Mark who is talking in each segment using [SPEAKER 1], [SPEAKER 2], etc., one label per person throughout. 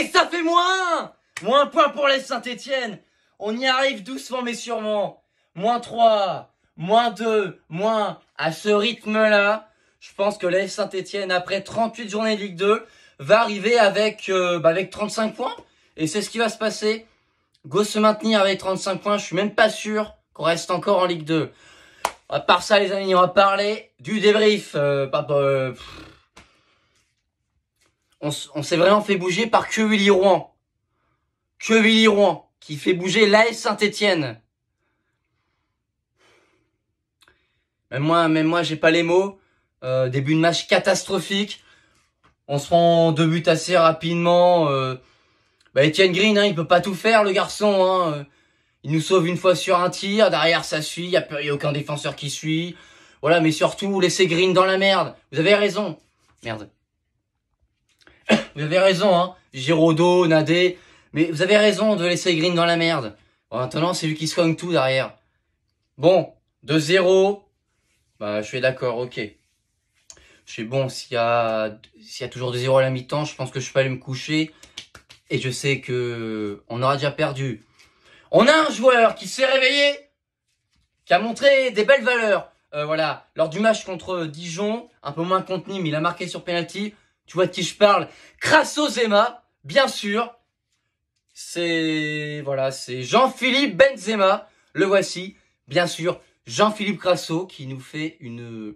[SPEAKER 1] Et ça fait moins Moins point pour les Saint-Étienne. On y arrive doucement mais sûrement. Moins 3, moins 2, moins. À ce rythme-là, je pense que les Saint-Etienne, après 38 journées de Ligue 2, va arriver avec, euh, bah avec 35 points. Et c'est ce qui va se passer. Go se maintenir avec 35 points. Je suis même pas sûr qu'on reste encore en Ligue 2. À part ça, les amis, on va parler du débrief. Euh, bah, bah, euh, Papa on, s'est vraiment fait bouger par Quevilly Rouen. Quevilly Rouen, qui fait bouger l'AS saint étienne Même moi, même moi, j'ai pas les mots. Euh, début de match catastrophique. On se rend deux buts assez rapidement. Etienne euh. bah, Green, hein, il peut pas tout faire, le garçon. Hein, euh. Il nous sauve une fois sur un tir. Derrière, ça suit. Il n'y y a aucun défenseur qui suit. Voilà, mais surtout, laissez Green dans la merde. Vous avez raison. Merde. Vous avez raison, hein. Girodo, Nadé. Mais vous avez raison de laisser Green dans la merde. maintenant, c'est lui qui soigne tout derrière. Bon, 2-0, Bah, je suis d'accord, ok. Je suis bon, s'il y a, y a toujours 2-0 à la mi-temps, je pense que je pas aller me coucher. Et je sais que on aura déjà perdu. On a un joueur qui s'est réveillé, qui a montré des belles valeurs. Euh, voilà, lors du match contre Dijon, un peu moins contenu, mais il a marqué sur penalty. Tu vois de qui je parle Crasso Zema, bien sûr. C'est voilà, c'est Jean-Philippe Benzema. Le voici, bien sûr, Jean-Philippe Crasso qui nous fait une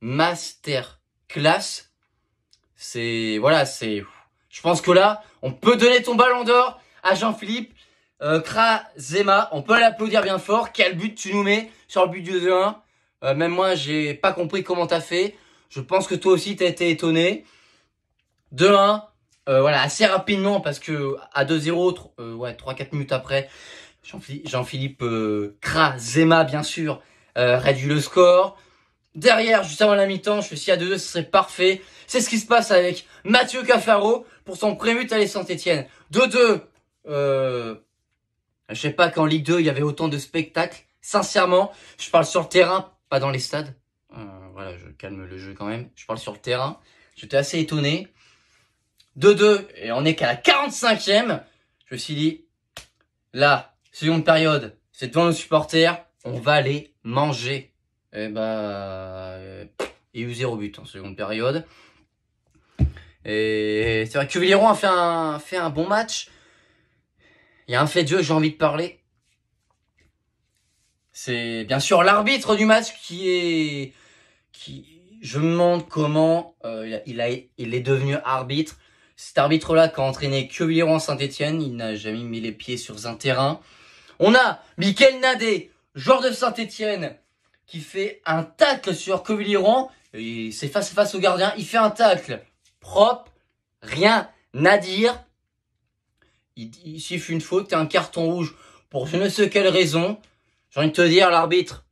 [SPEAKER 1] master class. C'est voilà, c'est je pense que là, on peut donner ton ballon d'or à Jean-Philippe euh, Krasema. On peut l'applaudir bien fort. Quel but tu nous mets sur le but du 2-1 euh, Même moi, j'ai pas compris comment t'as fait. Je pense que toi aussi, t'as été étonné. 2-1. Euh, voilà, assez rapidement parce que à 2-0, euh, ouais, 3-4 minutes après, Jean-Philippe euh, Krasema, bien sûr, euh, réduit le score. Derrière, juste avant la mi-temps, je suis si à 2-2, ce serait parfait. C'est ce qui se passe avec Mathieu Cafaro pour son prémute à l'est Saint-Etienne. 2-2. Euh, je sais pas qu'en Ligue 2, il y avait autant de spectacles. Sincèrement, je parle sur le terrain, pas dans les stades. voilà, je calme le jeu quand même. Je parle sur le terrain. J'étais assez étonné. 2-2 et on est qu'à la 45e. Je me suis dit, là, seconde période, c'est devant nos supporters, on va les manger. Et eh bah, ben, euh, il y a zéro but en seconde période. Et c'est vrai que Villeron a fait un, fait un bon match. Il y a un fait de jeu j'ai envie de parler. C'est bien sûr l'arbitre du match qui est... Qui, je me demande comment euh, il, a, il est devenu arbitre. Cet arbitre-là qui a entraîné Quevillero Saint-Etienne, il n'a jamais mis les pieds sur un terrain. On a Mikel Nadé, joueur de Saint-Etienne, qui fait un tacle sur il C'est face face au gardien, il fait un tacle propre, rien à dire. Il, une faute et un carton rouge pour je ne sais quelle raison. J'ai envie de te dire, l'arbitre,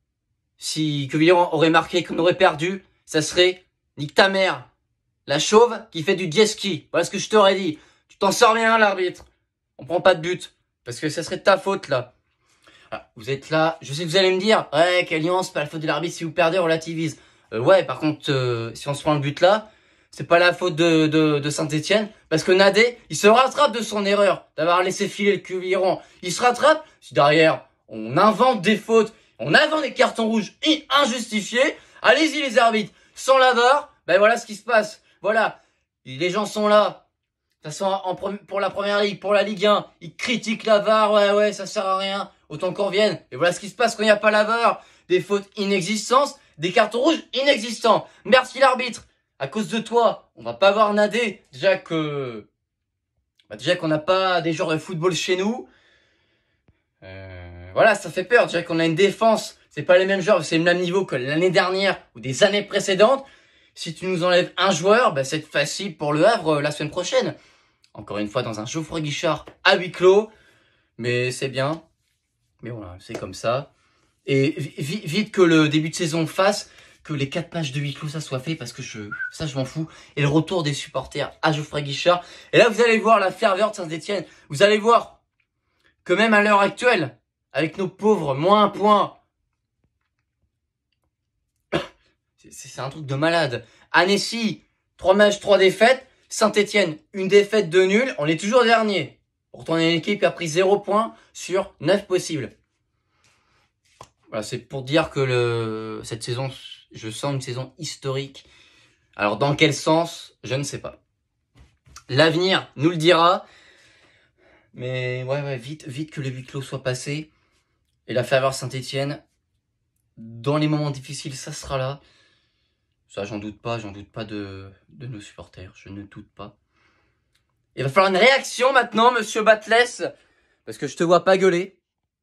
[SPEAKER 1] si Quevillero aurait marqué qu'on aurait perdu, ça serait nique ta mère. La chauve qui fait du jet ski. Voilà ce que je t'aurais dit. Tu t'en sors bien, l'arbitre. On prend pas de but. Parce que ça serait de ta faute, là. Ah, vous êtes là. Je sais que vous allez me dire, ouais, quelle nuance, pas la faute de l'arbitre. Si vous perdez, on relativise. Euh, ouais, par contre, euh, si on se prend le but là, c'est pas la faute de, de, de Saint-Etienne. Parce que Nadé, il se rattrape de son erreur d'avoir laissé filer le cuviron. Il se rattrape. Si derrière, on invente des fautes, on invente des cartons rouges injustifiés, allez-y les arbitres. Sans laveur, ben voilà ce qui se passe. Voilà, les gens sont là. De toute façon, pour la première ligue, pour la Ligue 1, ils critiquent la VAR, ouais, ouais, ça sert à rien. Autant qu'on revienne. Et voilà ce qui se passe quand il n'y a pas la VAR. Des fautes inexistantes, des cartons rouges inexistants. Merci l'arbitre. À cause de toi, on va pas voir Nadé Déjà que, bah, déjà qu'on n'a pas des joueurs de football chez nous. Euh, voilà, ça fait peur. Déjà qu'on a une défense. C'est pas les mêmes joueurs, c'est le même niveau que l'année dernière ou des années précédentes. Si tu nous enlèves un joueur, bah, c'est facile pour le Havre euh, la semaine prochaine. Encore une fois, dans un Geoffroy Guichard à huis clos. Mais c'est bien. Mais voilà, c'est comme ça. Et vite que le début de saison fasse, que les quatre pages de huis clos, ça soit fait, parce que je, ça, je m'en fous. Et le retour des supporters à Geoffroy Guichard. Et là, vous allez voir la ferveur de Saint-Etienne. Vous allez voir que même à l'heure actuelle, avec nos pauvres moins un point, C'est un truc de malade. Annecy, 3 matchs, 3 défaites. Saint-Etienne, une défaite de nul. On est toujours dernier. Pourtant, on une équipe qui a pris 0 points sur 9 possibles. Voilà, c'est pour dire que le, cette saison, je sens une saison historique. Alors, dans quel sens Je ne sais pas. L'avenir nous le dira. Mais ouais, ouais, vite, vite que le huis clos soit passé. Et la faveur Saint-Etienne, dans les moments difficiles, ça sera là. Ça, j'en doute pas, j'en doute pas de, nos supporters, je ne doute pas. Il va falloir une réaction maintenant, monsieur Batless, parce que je te vois pas gueuler.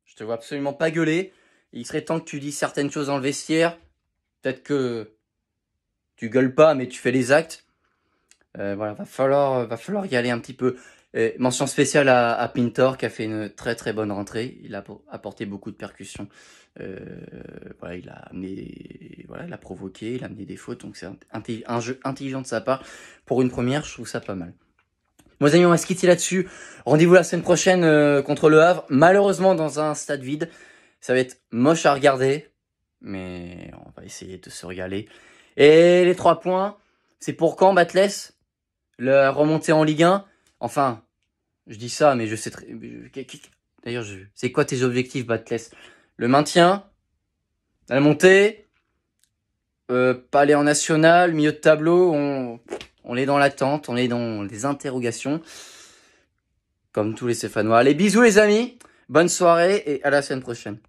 [SPEAKER 1] Je te vois absolument pas gueuler. Il serait temps que tu dises certaines choses dans le vestiaire. Peut-être que tu gueules pas, mais tu fais les actes. Euh, voilà, va falloir, va falloir y aller un petit peu. Euh, mention spéciale à, Pintor qui a fait une très très bonne rentrée. Il a apporté beaucoup de percussions. Euh, voilà, il a amené, voilà, il a provoqué, il a amené des fautes. Donc c'est un, jeu intelligent de sa part. Pour une première, je trouve ça pas mal. Moi, amis, on va se là-dessus. Rendez-vous la semaine prochaine euh, contre le Havre. Malheureusement, dans un stade vide. Ça va être moche à regarder. Mais on va essayer de se régaler. Et les trois points, c'est pour quand, Batles La remontée en Ligue 1 Enfin, je dis ça, mais je sais très. D'ailleurs, je... c'est quoi tes objectifs, Batless Le maintien, la montée, euh, pas en national, milieu de tableau, on, on est dans l'attente, on est dans les interrogations, comme tous les Stéphanois. Allez, bisous les amis, bonne soirée et à la semaine prochaine.